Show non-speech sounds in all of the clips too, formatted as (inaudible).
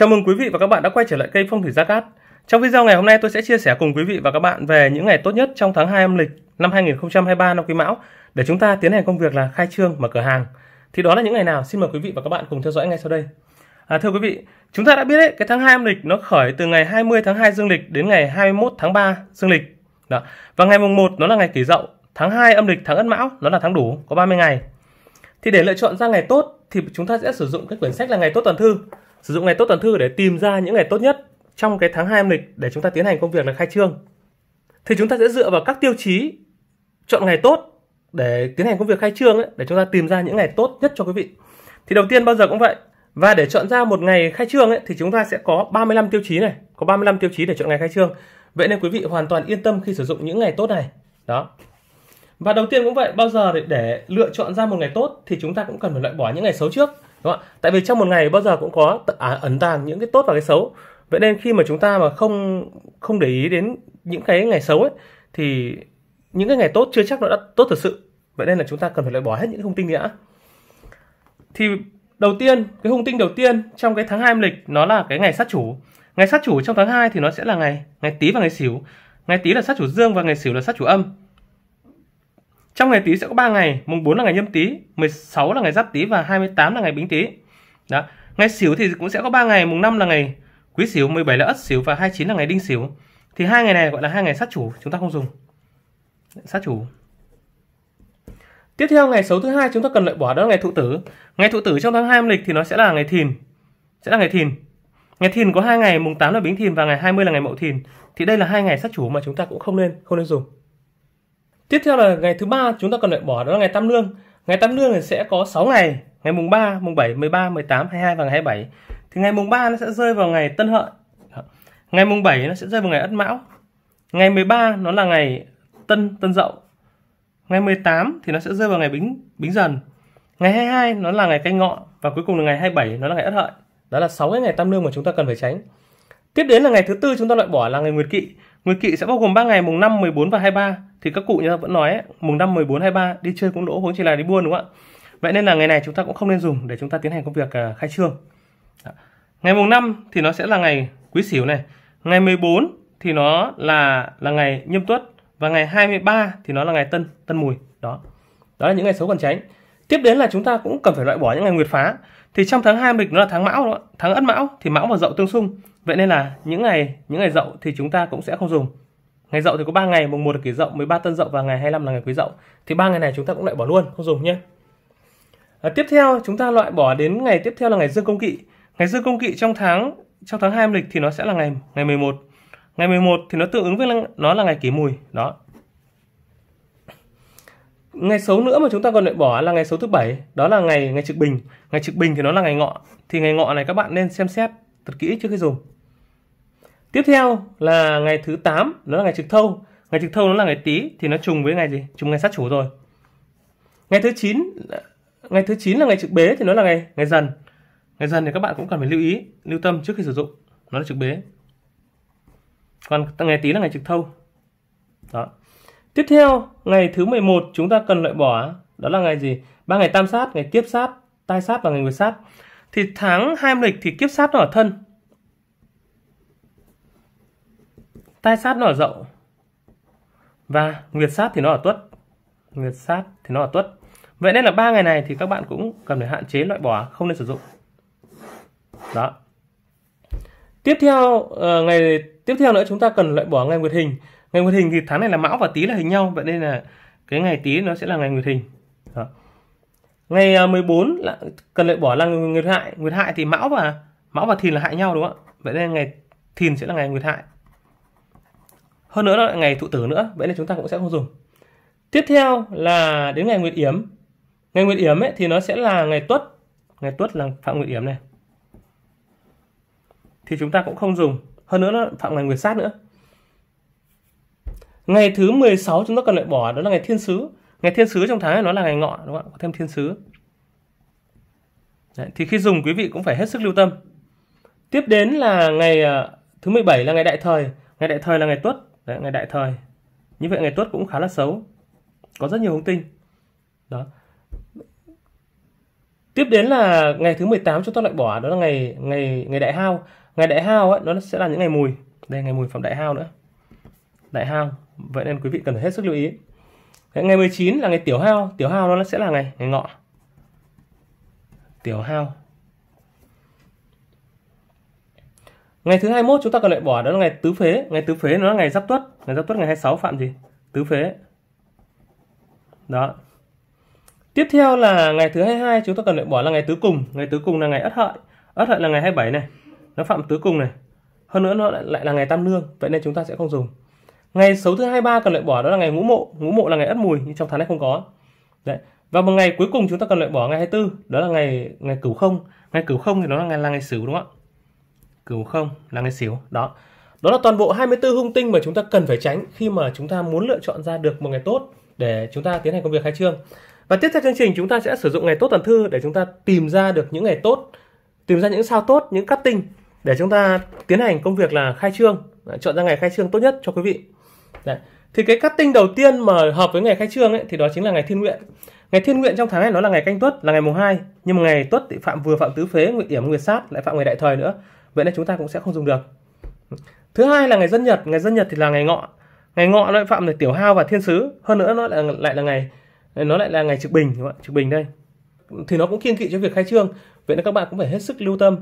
Chào mừng quý vị và các bạn đã quay trở lại kênh Phong thủy Gia Cát. Trong video ngày hôm nay tôi sẽ chia sẻ cùng quý vị và các bạn về những ngày tốt nhất trong tháng 2 âm lịch năm 2023 năm Quý Mão để chúng ta tiến hành công việc là khai trương mở cửa hàng. Thì đó là những ngày nào? Xin mời quý vị và các bạn cùng theo dõi ngay sau đây. À, thưa quý vị, chúng ta đã biết đấy, cái tháng 2 âm lịch nó khởi từ ngày 20 tháng 2 dương lịch đến ngày 21 tháng 3 dương lịch. Đó. Và ngày mùng 1 nó là ngày kỷ dậu, tháng 2 âm lịch tháng Ất Mão nó là tháng đủ có 30 ngày. Thì để lựa chọn ra ngày tốt thì chúng ta sẽ sử dụng cái quyển sách là ngày tốt tuần thư Sử dụng ngày tốt tuần thư để tìm ra những ngày tốt nhất trong cái tháng 2 âm lịch để chúng ta tiến hành công việc là khai trương. Thì chúng ta sẽ dựa vào các tiêu chí chọn ngày tốt để tiến hành công việc khai trương ấy, để chúng ta tìm ra những ngày tốt nhất cho quý vị. Thì đầu tiên bao giờ cũng vậy. Và để chọn ra một ngày khai trương ấy, thì chúng ta sẽ có 35 tiêu chí này, có 35 tiêu chí để chọn ngày khai trương. Vậy nên quý vị hoàn toàn yên tâm khi sử dụng những ngày tốt này. Đó. Và đầu tiên cũng vậy, bao giờ để, để lựa chọn ra một ngày tốt thì chúng ta cũng cần phải loại bỏ những ngày xấu trước đúng không? tại vì trong một ngày bao giờ cũng có à, ẩn tàng những cái tốt và cái xấu vậy nên khi mà chúng ta mà không không để ý đến những cái ngày xấu ấy thì những cái ngày tốt chưa chắc nó đã tốt thật sự vậy nên là chúng ta cần phải loại bỏ hết những hung tinh nghĩa thì đầu tiên cái hung tinh đầu tiên trong cái tháng hai âm lịch nó là cái ngày sát chủ ngày sát chủ trong tháng 2 thì nó sẽ là ngày ngày tý và ngày xỉu. ngày tý là sát chủ dương và ngày xỉu là sát chủ âm trong ngày Tý sẽ có 3 ngày, mùng 4 là ngày Nhâm Tý, 16 là ngày Giáp Tý và 28 là ngày Bính Tý. Đó. Ngày xỉu thì cũng sẽ có 3 ngày, mùng 5 là ngày Quý Sửu, 17 là Ất xỉu và 29 là ngày Đinh xỉu. Thì hai ngày này gọi là hai ngày sát chủ, chúng ta không dùng. Sát chủ. Tiếp theo ngày xấu thứ hai chúng ta cần loại bỏ đó là ngày thụ tử. Ngày thụ tử trong tháng 2 âm lịch thì nó sẽ là ngày Thìn. Sẽ là ngày Thìn. Ngày Thìn có hai ngày, mùng 8 là Bính Thìn và ngày 20 là ngày Mậu Thìn. Thì đây là hai ngày sát chủ mà chúng ta cũng không nên không nên dùng tiếp theo là ngày thứ ba chúng ta cần loại bỏ đó là ngày tam lương ngày tam lương thì sẽ có 6 ngày ngày mùng 3, mùng 7, 13, 18, 22 và ngày 27 thì ngày mùng 3 nó sẽ rơi vào ngày tân hợi ngày mùng 7 nó sẽ rơi vào ngày ất mão ngày 13 nó là ngày tân tân dậu ngày 18 thì nó sẽ rơi vào ngày bính bính dần ngày 22 nó là ngày canh ngọ và cuối cùng là ngày 27 nó là ngày ất hợi đó là 6 cái ngày tam lương mà chúng ta cần phải tránh tiếp đến là ngày thứ tư chúng ta loại bỏ là ngày nguyệt kỵ Người kỵ sẽ bao gồm 3 ngày mùng 5, 14 và 23 thì các cụ như ta vẫn nói ấy, mùng 5, 14, 23 đi chơi cũng đỗ cũng chỉ là đi buôn đúng không ạ? Vậy nên là ngày này chúng ta cũng không nên dùng để chúng ta tiến hành công việc à, khai trương. Dạ. Ngày mùng 5 thì nó sẽ là ngày Quý Sửu này. Ngày 14 thì nó là là ngày Nhâm Tuất và ngày 23 thì nó là ngày Tân Tân Mùi. Đó. Đó là những ngày xấu cần tránh. Tiếp đến là chúng ta cũng cần phải loại bỏ những ngày nguyệt phá thì trong tháng 2 âm lịch nó là tháng mão đúng tháng ất mão thì mão và dậu tương xung vậy nên là những ngày những ngày dậu thì chúng ta cũng sẽ không dùng ngày dậu thì có 3 ngày mùng 1 là kỷ dậu 13 tân dậu và ngày 25 là ngày quý dậu thì ba ngày này chúng ta cũng lại bỏ luôn không dùng nhé à, tiếp theo chúng ta loại bỏ đến ngày tiếp theo là ngày dương công kỵ ngày dương công kỵ trong tháng trong tháng 2 âm lịch thì nó sẽ là ngày ngày 11 ngày 11 thì nó tương ứng với nó là ngày kỷ mùi đó ngày xấu nữa mà chúng ta còn loại bỏ là ngày xấu thứ bảy đó là ngày ngày trực bình ngày trực bình thì nó là ngày ngọ thì ngày ngọ này các bạn nên xem xét thật kỹ trước khi dùng tiếp theo là ngày thứ 8 đó là ngày trực thâu ngày trực thâu nó là ngày tý thì nó trùng với ngày gì trùng ngày sát chủ rồi ngày thứ 9 ngày thứ 9 là ngày trực bế thì nó là ngày ngày dần ngày dần thì các bạn cũng cần phải lưu ý lưu tâm trước khi sử dụng nó là trực bế còn ngày tý là ngày trực thâu đó Tiếp theo, ngày thứ 11 chúng ta cần loại bỏ đó là ngày gì? Ba ngày tam sát, ngày kiếp sát, tai sát và ngày nguyệt sát. Thì tháng hai âm lịch thì kiếp sát nó ở thân. Tai sát nó ở dậu. Và nguyệt sát thì nó ở tuất. Nguyệt sát thì nó ở tuất. Vậy nên là ba ngày này thì các bạn cũng cần phải hạn chế loại bỏ, không nên sử dụng. Đó. Tiếp theo ờ, ngày tiếp theo nữa chúng ta cần loại bỏ ngày nguyệt hình ngày nguyệt hình thì tháng này là mão và tý là hình nhau vậy nên là cái ngày tý nó sẽ là ngày nguyệt hình Đó. ngày 14 à, là cần lại bỏ là nguyệt hại nguyệt hại thì mão và mão và thìn là hại nhau đúng không ạ vậy nên ngày thìn sẽ là ngày nguyệt hại hơn nữa là ngày thụ tử nữa vậy nên chúng ta cũng sẽ không dùng tiếp theo là đến ngày nguyệt yếm ngày nguyệt yếm ấy thì nó sẽ là ngày tuất ngày tuất là phạm nguyệt yếm này thì chúng ta cũng không dùng hơn nữa nó phạm ngày nguyệt sát nữa ngày thứ 16 chúng ta cần loại bỏ đó là ngày thiên sứ ngày thiên sứ trong tháng này nó là ngày ngọ đúng không ạ thêm thiên sứ Đấy, thì khi dùng quý vị cũng phải hết sức lưu tâm tiếp đến là ngày à, thứ 17 là ngày đại thời ngày đại thời là ngày tuất Đấy, ngày đại thời như vậy ngày tuất cũng khá là xấu có rất nhiều hung tinh đó tiếp đến là ngày thứ 18 chúng ta loại bỏ đó là ngày ngày ngày đại hao ngày đại hao ấy nó sẽ là những ngày mùi đây ngày mùi phẩm đại hao nữa đại hao vậy nên quý vị cần phải hết sức lưu ý Đấy, ngày 19 là ngày tiểu hao tiểu hao nó sẽ là ngày ngày ngọ tiểu hao ngày thứ 21 chúng ta cần loại bỏ đó là ngày tứ phế ngày tứ phế nó là ngày giáp tuất ngày giáp tuất ngày 26 phạm gì tứ phế đó tiếp theo là ngày thứ 22 chúng ta cần loại bỏ là ngày tứ cùng ngày tứ cùng là ngày ất hợi ất hợi là ngày 27 này nó phạm tứ cùng này hơn nữa nó lại, là ngày tam lương, vậy nên chúng ta sẽ không dùng ngày xấu thứ 23 cần loại bỏ đó là ngày ngũ mộ ngũ mộ là ngày ất mùi nhưng trong tháng này không có đấy và một ngày cuối cùng chúng ta cần loại bỏ ngày 24 đó là ngày ngày cửu không ngày cửu không thì đó là ngày là ngày sửu đúng không ạ cửu không là ngày sửu đó đó là toàn bộ 24 hung tinh mà chúng ta cần phải tránh khi mà chúng ta muốn lựa chọn ra được một ngày tốt để chúng ta tiến hành công việc khai trương và tiếp theo chương trình chúng ta sẽ sử dụng ngày tốt tuần thư để chúng ta tìm ra được những ngày tốt tìm ra những sao tốt những cắt tinh để chúng ta tiến hành công việc là khai trương chọn ra ngày khai trương tốt nhất cho quý vị Đấy. Thì cái cắt tinh đầu tiên mà hợp với ngày khai trương ấy thì đó chính là ngày thiên nguyện. Ngày thiên nguyện trong tháng này nó là ngày canh tuất, là ngày mùng 2, nhưng mà ngày tuất thì phạm vừa phạm tứ phế, nguyệt yểm, nguyệt sát lại phạm ngày đại thời nữa. Vậy nên chúng ta cũng sẽ không dùng được. Thứ hai là ngày dân nhật, ngày dân nhật thì là ngày ngọ. Ngày ngọ nó lại phạm là tiểu hao và thiên sứ, hơn nữa nó lại là, lại là ngày nó lại là ngày trực bình các bạn, trực bình đây. Thì nó cũng kiêng kỵ cho việc khai trương, vậy nên các bạn cũng phải hết sức lưu tâm.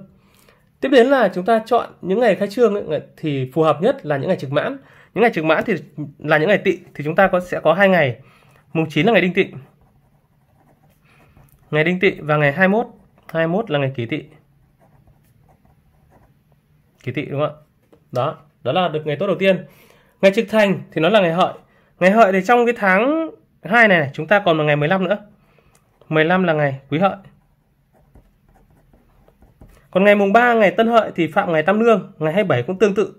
Tiếp đến là chúng ta chọn những ngày khai trương ấy, thì phù hợp nhất là những ngày trực mãn những ngày trực mãn thì là những ngày tị thì chúng ta có sẽ có hai ngày mùng 9 là ngày đinh tị ngày đinh tị và ngày 21 21 là ngày kỷ tị kỷ tị đúng không ạ đó đó là được ngày tốt đầu tiên ngày trực thành thì nó là ngày hợi ngày hợi thì trong cái tháng 2 này, này chúng ta còn một ngày 15 nữa 15 là ngày quý hợi còn ngày mùng 3 ngày Tân Hợi thì phạm ngày Tam lương ngày 27 cũng tương tự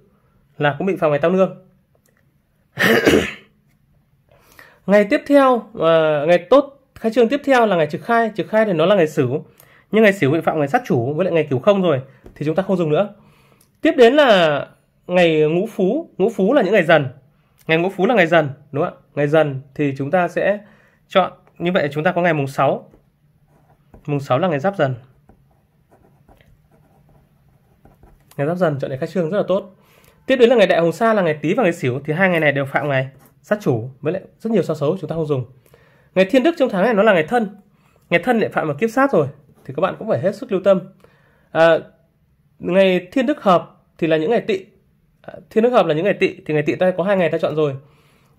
là cũng bị phạm ngày Tam lương (coughs) ngày tiếp theo uh, ngày tốt khai trương tiếp theo là ngày trực khai trực khai thì nó là ngày sửu nhưng ngày sửu bị phạm ngày sát chủ với lại ngày cửu không rồi thì chúng ta không dùng nữa tiếp đến là ngày ngũ phú ngũ phú là những ngày dần ngày ngũ phú là ngày dần đúng không ạ ngày dần thì chúng ta sẽ chọn như vậy chúng ta có ngày mùng 6 mùng 6 là ngày giáp dần ngày giáp dần chọn để khai trương rất là tốt tiếp đến là ngày đại hồng sa là ngày tý và ngày xỉu thì hai ngày này đều phạm ngày sát chủ với lại rất nhiều sao xấu chúng ta không dùng ngày thiên đức trong tháng này nó là ngày thân ngày thân lại phạm vào kiếp sát rồi thì các bạn cũng phải hết sức lưu tâm à, ngày thiên đức hợp thì là những ngày tị à, thiên đức hợp là những ngày tị thì ngày tị ta có hai ngày ta chọn rồi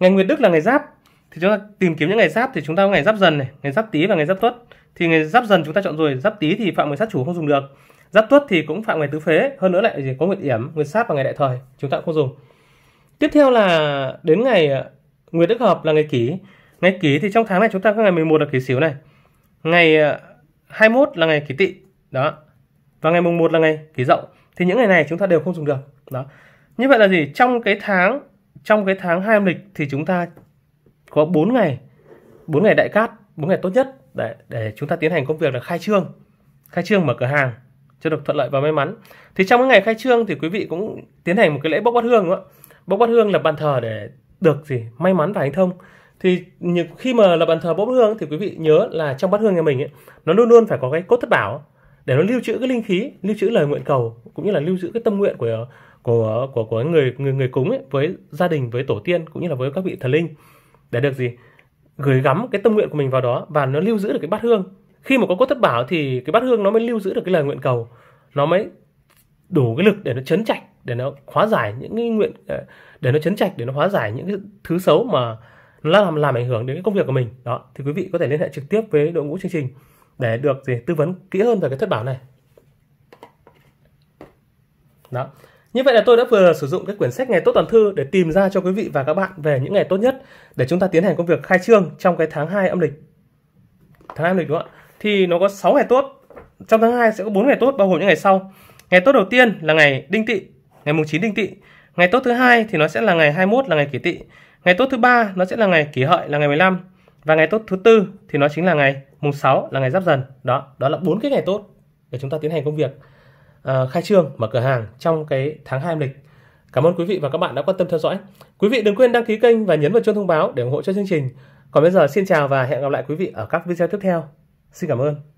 ngày nguyệt đức là ngày giáp thì chúng ta tìm kiếm những ngày giáp thì chúng ta có ngày giáp dần này ngày giáp tý và ngày giáp tuất thì ngày giáp dần chúng ta chọn rồi giáp tý thì phạm người sát chủ không dùng được giáp tuất thì cũng phạm ngày tứ phế hơn nữa lại có nguyệt yểm nguyệt sát và ngày đại thời chúng ta cũng không dùng tiếp theo là đến ngày à, nguyệt đức hợp là ngày kỷ ngày kỷ thì trong tháng này chúng ta có ngày 11 là kỷ sửu này ngày 21 à, là ngày kỷ tỵ đó và ngày mùng 1 là ngày kỷ dậu thì những ngày này chúng ta đều không dùng được đó như vậy là gì trong cái tháng trong cái tháng hai âm lịch thì chúng ta có 4 ngày 4 ngày đại cát 4 ngày tốt nhất để để chúng ta tiến hành công việc là khai trương khai trương mở cửa hàng cho được thuận lợi và may mắn thì trong cái ngày khai trương thì quý vị cũng tiến hành một cái lễ bốc bát hương đúng không ạ bốc bát hương là bàn thờ để được gì may mắn và hanh thông thì khi mà lập bàn thờ bốc hương thì quý vị nhớ là trong bát hương nhà mình ấy, nó luôn luôn phải có cái cốt thất bảo để nó lưu trữ cái linh khí lưu trữ lời nguyện cầu cũng như là lưu trữ cái tâm nguyện của của của của người người người cúng ấy, với gia đình với tổ tiên cũng như là với các vị thần linh để được gì gửi gắm cái tâm nguyện của mình vào đó và nó lưu giữ được cái bát hương khi mà có cốt thất bảo thì cái bát hương nó mới lưu giữ được cái lời nguyện cầu nó mới đủ cái lực để nó chấn chạch để nó hóa giải những cái nguyện ờ, để nó chấn chạch để nó hóa giải những cái thứ xấu mà nó làm làm ảnh hưởng đến cái công việc của mình đó thì quý vị có thể liên hệ trực tiếp với đội ngũ chương trình để được gì tư vấn kỹ hơn về cái thất bảo này đó như vậy là tôi đã vừa sử dụng cái quyển sách ngày tốt toàn thư để tìm ra cho quý vị và các bạn về những ngày tốt nhất để chúng ta tiến hành công việc khai trương trong cái tháng 2 âm lịch. Tháng 2 âm lịch đúng không ạ? thì nó có 6 ngày tốt. Trong tháng 2 sẽ có 4 ngày tốt bao gồm những ngày sau. Ngày tốt đầu tiên là ngày Đinh Tỵ, ngày mùng 9 Đinh Tỵ. Ngày tốt thứ hai thì nó sẽ là ngày 21 là ngày Kỷ Tỵ. Ngày tốt thứ ba nó sẽ là ngày Kỷ Hợi là ngày 15 và ngày tốt thứ tư thì nó chính là ngày mùng 6 là ngày Giáp Dần. Đó, đó là bốn cái ngày tốt để chúng ta tiến hành công việc uh, khai trương mở cửa hàng trong cái tháng 2 âm lịch. Cảm ơn quý vị và các bạn đã quan tâm theo dõi. Quý vị đừng quên đăng ký kênh và nhấn vào chuông thông báo để ủng hộ cho chương trình. Còn bây giờ xin chào và hẹn gặp lại quý vị ở các video tiếp theo. Xin cảm ơn.